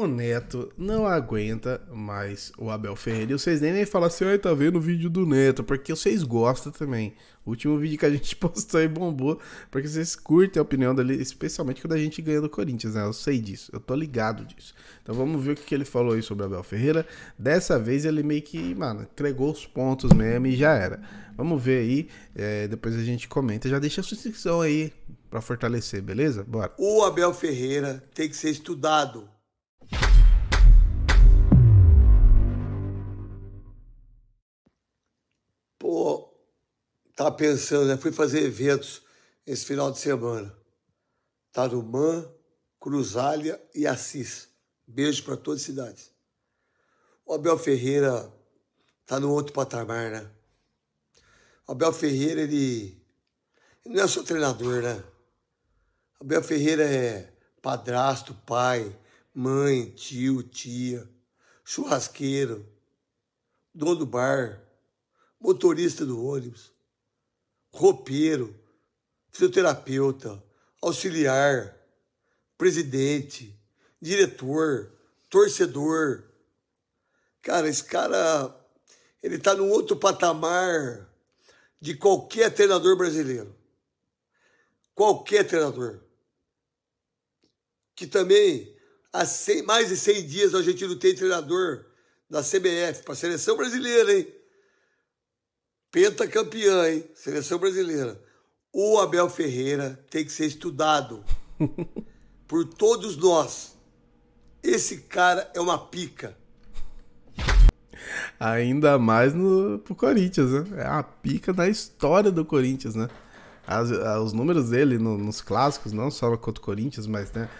o Neto não aguenta mais o Abel Ferreira. E vocês nem, nem falam assim, ai, tá vendo o vídeo do Neto, porque vocês gostam também. O último vídeo que a gente postou aí bombou, porque vocês curtem a opinião dele, especialmente quando a gente ganha do Corinthians, né? Eu sei disso, eu tô ligado disso. Então vamos ver o que, que ele falou aí sobre o Abel Ferreira. Dessa vez ele meio que, mano, entregou os pontos mesmo e já era. Vamos ver aí, é, depois a gente comenta. Já deixa a sua inscrição aí para fortalecer, beleza? Bora. O Abel Ferreira tem que ser estudado tá estava pensando, né? fui fazer eventos esse final de semana. Tarumã, tá Cruzália e Assis. Beijo para todas as cidades. O Abel Ferreira tá no outro patamar, né? O Abel Ferreira, ele, ele não é só treinador, né? O Abel Ferreira é padrasto, pai, mãe, tio, tia, churrasqueiro, dono do bar, motorista do ônibus, roupeiro, fisioterapeuta, auxiliar, presidente, diretor, torcedor. Cara, esse cara ele está num outro patamar de qualquer treinador brasileiro. Qualquer treinador. Que também há 100, mais de 100 dias a gente não tem treinador da CBF para a seleção brasileira, hein? pentacampeã, hein? Seleção brasileira. O Abel Ferreira tem que ser estudado por todos nós. Esse cara é uma pica. Ainda mais no, pro Corinthians, né? É a pica da história do Corinthians, né? As, ah, os números dele no, nos clássicos, não só contra o Corinthians, mas né,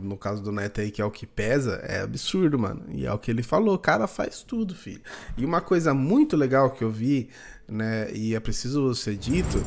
no caso do Neto aí, que é o que pesa, é absurdo, mano. E é o que ele falou, cara, faz tudo, filho. E uma coisa muito legal que eu vi, né, e é preciso ser dito,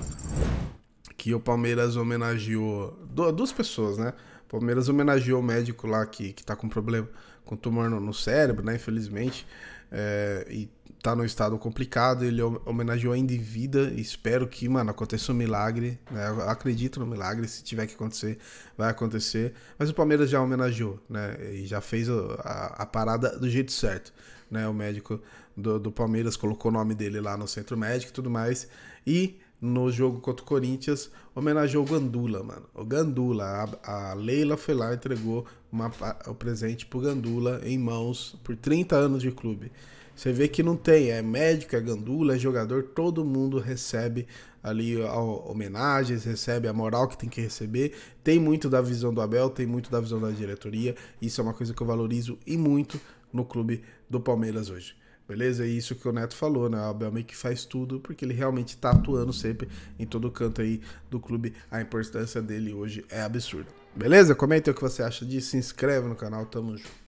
que o Palmeiras homenageou duas pessoas, né? O Palmeiras homenageou o médico lá que, que tá com problema, com tumor no, no cérebro, né? Infelizmente. É, e tá num estado complicado. Ele homenageou ainda em vida. Espero que, mano, aconteça um milagre. Né? Eu acredito no milagre. Se tiver que acontecer, vai acontecer. Mas o Palmeiras já homenageou, né? E já fez a, a parada do jeito certo. Né? O médico do, do Palmeiras colocou o nome dele lá no centro médico e tudo mais. E no jogo contra o Corinthians, homenageou o Gandula, mano. O Gandula, a, a Leila foi lá e entregou uma, o presente pro Gandula em mãos por 30 anos de clube. Você vê que não tem, é médico, é Gandula, é jogador, todo mundo recebe ali homenagens, recebe a moral que tem que receber. Tem muito da visão do Abel, tem muito da visão da diretoria. Isso é uma coisa que eu valorizo e muito no clube do Palmeiras hoje. Beleza? é isso que o Neto falou, né? O Abel meio que faz tudo porque ele realmente está atuando sempre em todo canto aí do clube. A importância dele hoje é absurda. Beleza? Comenta o que você acha disso, se inscreve no canal, tamo junto.